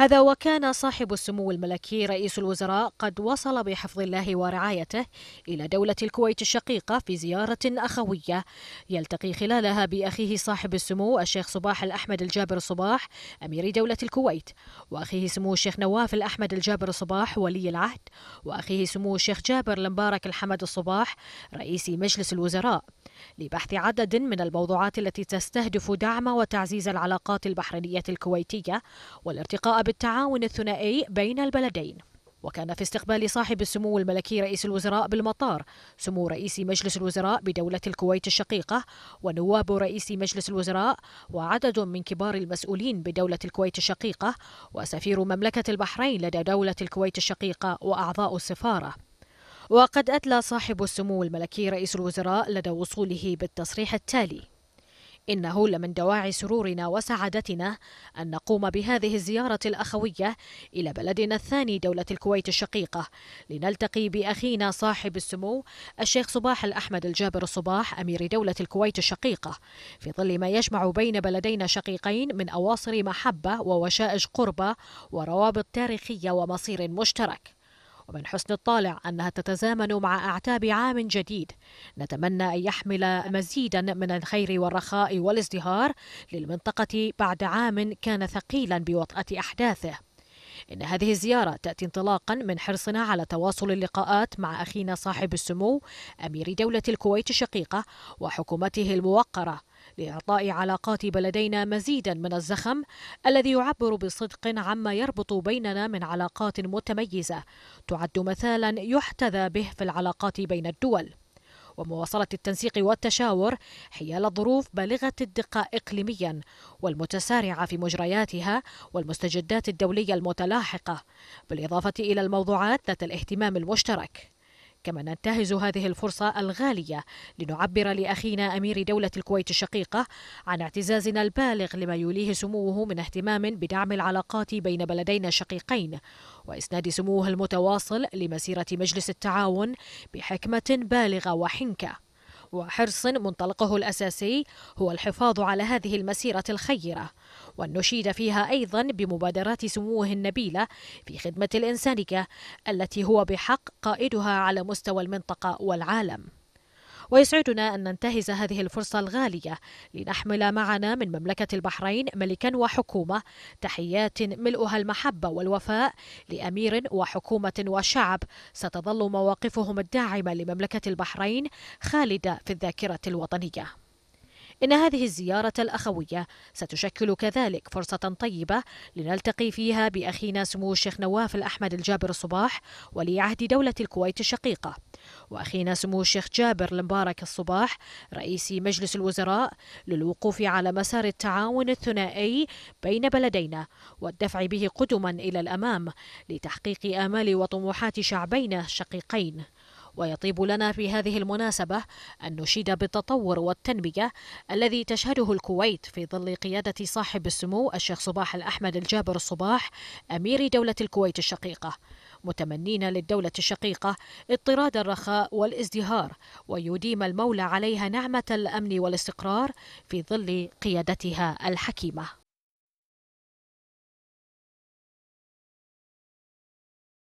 هذا وكان صاحب السمو الملكي رئيس الوزراء قد وصل بحفظ الله ورعايته إلى دولة الكويت الشقيقة في زيارة أخوية يلتقي خلالها بأخيه صاحب السمو الشيخ صباح الأحمد الجابر صباح أمير دولة الكويت وأخيه سمو الشيخ نواف الأحمد الجابر صباح ولي العهد وأخيه سمو الشيخ جابر المبارك الحمد الصباح رئيس مجلس الوزراء لبحث عدد من الموضوعات التي تستهدف دعم وتعزيز العلاقات البحرينية الكويتية والارتقاء بالتعاون الثنائي بين البلدين وكان في استقبال صاحب السمو الملكي رئيس الوزراء بالمطار سمو رئيس مجلس الوزراء بدولة الكويت الشقيقة ونواب رئيس مجلس الوزراء وعدد من كبار المسؤولين بدولة الكويت الشقيقة وسفير مملكة البحرين لدى دولة الكويت الشقيقة وأعضاء السفارة وقد أدلى صاحب السمو الملكي رئيس الوزراء لدى وصوله بالتصريح التالي إنه لمن دواعي سرورنا وسعادتنا أن نقوم بهذه الزيارة الأخوية إلى بلدنا الثاني دولة الكويت الشقيقة لنلتقي بأخينا صاحب السمو الشيخ صباح الأحمد الجابر الصباح أمير دولة الكويت الشقيقة في ظل ما يجمع بين بلدينا شقيقين من أواصر محبة ووشائج قربة وروابط تاريخية ومصير مشترك ومن حسن الطالع أنها تتزامن مع أعتاب عام جديد نتمنى أن يحمل مزيدا من الخير والرخاء والازدهار للمنطقة بعد عام كان ثقيلا بوطأة أحداثه إن هذه الزيارة تأتي انطلاقا من حرصنا على تواصل اللقاءات مع أخينا صاحب السمو أمير دولة الكويت الشقيقة وحكومته الموقرة لإعطاء علاقات بلدينا مزيدا من الزخم الذي يعبر بصدق عما يربط بيننا من علاقات متميزة تعد مثالا يحتذى به في العلاقات بين الدول ومواصلة التنسيق والتشاور حيال ظروف بالغة الدقة إقليميا والمتسارعة في مجرياتها والمستجدات الدولية المتلاحقة بالإضافة إلى الموضوعات ذات الاهتمام المشترك كما ننتهز هذه الفرصة الغالية لنعبر لأخينا أمير دولة الكويت الشقيقة عن اعتزازنا البالغ لما يوليه سموه من اهتمام بدعم العلاقات بين بلدينا الشقيقين وإسناد سموه المتواصل لمسيرة مجلس التعاون بحكمة بالغة وحنكة وحرص منطلقه الأساسي هو الحفاظ على هذه المسيرة الخيرة والنشيد فيها أيضا بمبادرات سموه النبيلة في خدمة الإنسانية التي هو بحق قائدها على مستوى المنطقة والعالم ويسعدنا أن ننتهز هذه الفرصة الغالية لنحمل معنا من مملكة البحرين ملكا وحكومة تحيات ملؤها المحبة والوفاء لأمير وحكومة وشعب ستظل مواقفهم الداعمة لمملكة البحرين خالدة في الذاكرة الوطنية إن هذه الزيارة الأخوية ستشكل كذلك فرصة طيبة لنلتقي فيها بأخينا سمو الشيخ نواف الأحمد الجابر الصباح ولي عهد دولة الكويت الشقيقة وأخينا سمو الشيخ جابر المبارك الصباح رئيس مجلس الوزراء للوقوف على مسار التعاون الثنائي بين بلدينا والدفع به قدما إلى الأمام لتحقيق آمال وطموحات شعبينا الشقيقين ويطيب لنا في هذه المناسبة أن نشيد بالتطور والتنمية الذي تشهده الكويت في ظل قيادة صاحب السمو الشيخ صباح الأحمد الجابر الصباح أمير دولة الكويت الشقيقة متمنين للدولة الشقيقة اضطراد الرخاء والازدهار ويديم المولى عليها نعمة الأمن والاستقرار في ظل قيادتها الحكيمة